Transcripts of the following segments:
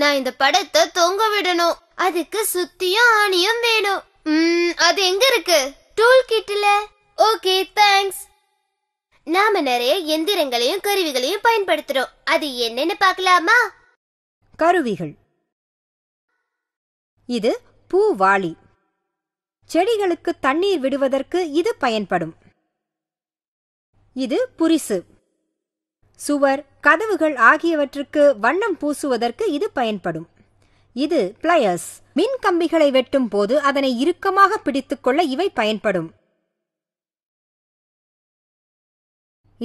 நான் இந்த படத்தை தொங்க விடணும் அதுக்கு சுத்தியும் ஆணியும் வேணும் அது எங்க இருக்கு டூல் கிட்ல ஓகே தேங்க்ஸ் நாம நிறைய எந்திரங்களையும் கருவிகளையும் பயன்படுத்துறோம் அது என்னன்னு பார்க்கலாமா கருவிகள் இது பூவாளி செடிகளுக்கு தண்ணீர் விடுவதற்கு இது பயன்படும் இது புரிசு சுவர் கதவுகள் ஆகியவற்றுக்கு வண்ணம் பூசுவதற்கு இது பயன்படும் இது பிளயர்ஸ் மின் கம்பிகளை வெட்டும் போது அதனை இறுக்கமாக பிடித்துக்கொள்ள இவை பயன்படும்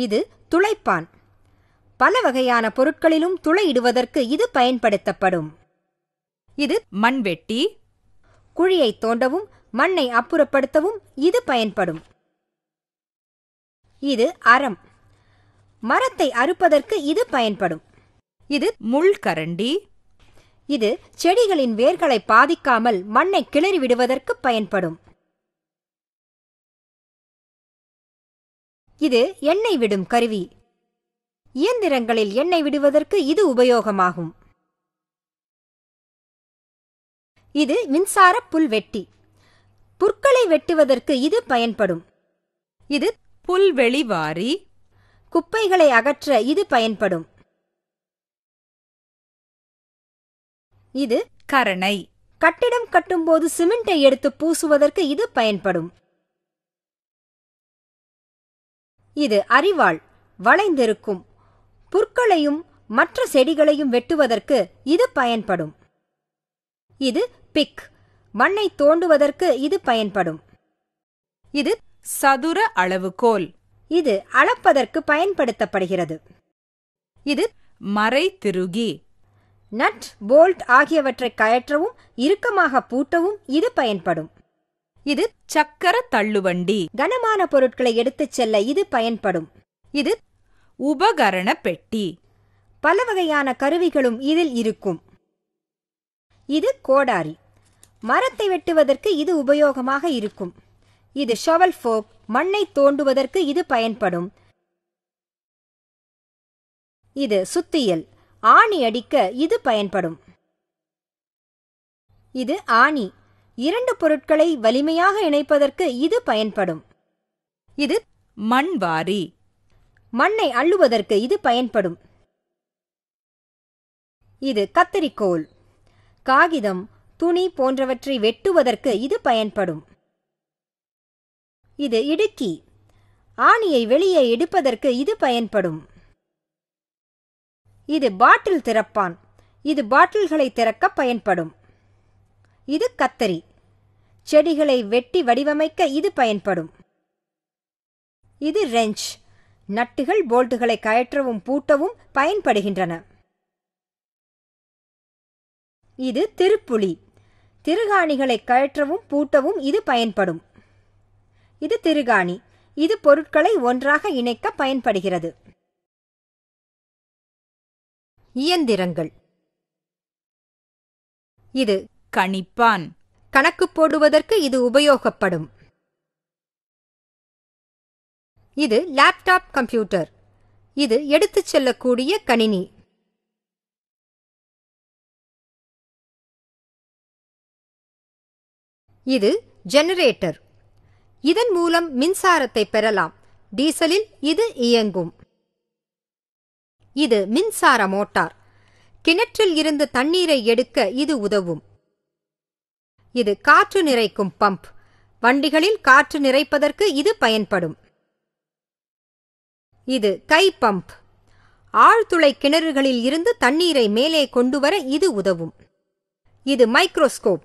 இது துளைப்பான் பல வகையான பொருட்களிலும் துளையிடுவதற்கு இது பயன்படுத்தப்படும் இது மண்வெட்டி குழியை தோண்டவும் மண்ணை அப்புறப்படுத்தவும் இது பயன்படும் இது அறம் மரத்தை அறுப்பதற்கு இது பயன்படும் இது முள் கரண்டி இது செடிகளின் வேர்களை பாதிக்காமல் மண்ணை கிளறி விடுவதற்கு பயன்படும் இது எண்ணெய் விடும் கருவி இயந்திரங்களில் எண்ணெய் விடுவதற்கு இது உபயோகமாகும் இது மின்சார புல்வெட்டி புற்களை வெட்டுவதற்கு இது பயன்படும் இது புல்வெளிவாரி குப்பைகளை அகற்ற இது பயன்படும் இது கரணை கட்டிடம் கட்டும்போது சிமெண்டை எடுத்து பூசுவதற்கு இது பயன்படும் இது அறிவாள் வளைந்திருக்கும் புற்களையும் மற்ற செடிகளையும் வெட்டுவதற்கு இது பயன்படும் இது பிக் மண்ணை தோண்டுவதற்கு இது பயன்படும் இது சதுர அளவுகோல் இது அளப்பதற்கு பயன்படுத்தப்படுகிறது இது மறை திருகி நட் போல்ட் ஆகியவற்றை கயற்றவும் இறுக்கமாக பூட்டவும் இது பயன்படும் இது சக்கர தள்ளுவண்டி கனமான பொருட்களை எடுத்துச் செல்ல இது பயன்படும் இது உபகரண பெட்டி பல வகையான கருவிகளும் இதில் இருக்கும் இது கோடாரி மரத்தை வெட்டுவதற்கு இது உபயோகமாக இருக்கும் இது ஷவல் ஃபோக் மண்ணை தோண்டுவதற்கு இது பயன்படும் இது சுத்தியல் ஆணி அடிக்க இது பயன்படும் இது ஆணி இரண்டு பொருட்களை வலிமையாக இணைப்பதற்கு இது பயன்படும் இது மண்வாரி மண்ணை அள்ளுவதற்கு இது பயன்படும் இது கத்தரிக்கோல் காகிதம் துணி போன்றவற்றை வெட்டுவதற்கு இது பயன்படும் இது இடுக்கி ஆணியை வெளியே எடுப்பதற்கு இது பயன்படும் இது பாட்டில் திறப்பான் இது பாட்டில்களை திறக்க பயன்படும் இது கத்தரி செடிகளை வெட்டி வடிவமைக்க இது பயன்படும் இது ரெஞ்ச் நட்டுகள் போல்ட்டுகளை கயற்றவும் பூட்டவும் பயன்படுகின்றன இது திருப்புளி திருகாணிகளை கயற்றவும் பூட்டவும் இது பயன்படும் இது திருகாணி இது பொருட்களை ஒன்றாக இணைக்க பயன்படுகிறது இயந்திரங்கள் இது கணிப்பான் கணக்கு போடுவதற்கு இது உபயோகப்படும் இது லேப்டாப் கம்ப்யூட்டர் இது எடுத்துச் செல்லக்கூடிய கணினி இது ஜெனரேட்டர் இதன் மூலம் மின்சாரத்தை பெறலாம் டீசலில் இது இயங்கும் இது மின்சார மோட்டார் கிணற்றில் இருந்து தண்ணீரை எடுக்க இது உதவும் இது காற்று நிறைக்கும் பம்ப் வண்டிகளில் காற்று நிறைப்பதற்கு இது பயன்படும் இது கை பம்ப் ஆழ்துளை கிணறுகளில் இருந்து தண்ணீரை மேலே கொண்டு வர இது உதவும் இது மைக்ரோஸ்கோப்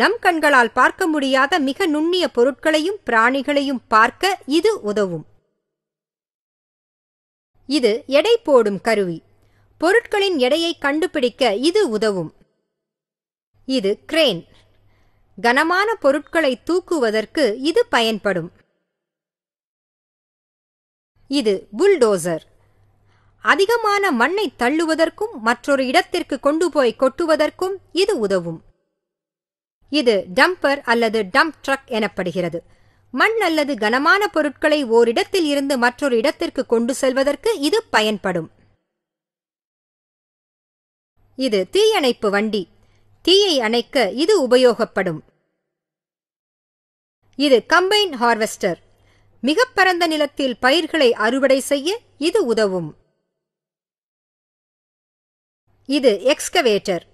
நம் கண்களால் பார்க்க முடியாத மிக நுண்ணிய பொருட்களையும் பிராணிகளையும் பார்க்க இது உதவும் இது எடை போடும் கருவி பொருட்களின் எடையை கண்டுபிடிக்க இது உதவும் இது கிரேன் கனமான பொருட்களை தூக்குவதற்கு இது பயன்படும் இது புல்டோசர் அதிகமான மண்ணை தள்ளுவதற்கும் மற்றொரு இடத்திற்கு கொண்டு போய் கொட்டுவதற்கும் இது உதவும் இது டம்பர் அல்லது டம்ப் ட்ரக் எனப்படுகிறது மண் அல்லது கனமான பொருட்களை ஓரிடத்தில் இருந்து மற்றொரு இடத்திற்கு கொண்டு செல்வதற்கு இது பயன்படும் இது தீயணைப்பு வண்டி தீயை அணைக்க இது உபயோகப்படும் இது கம்பைன் ஹார்வெஸ்டர் மிக பரந்த நிலத்தில் பயிர்களை அறுவடை செய்ய இது உதவும் இது எக்ஸ்கவேட்டர்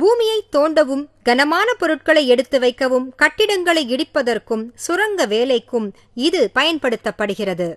பூமியை தோண்டவும் கனமான பொருட்களை எடுத்து வைக்கவும் கட்டிடங்களை இடிப்பதற்கும் சுரங்க வேலைக்கும் இது பயன்படுத்தப்படுகிறது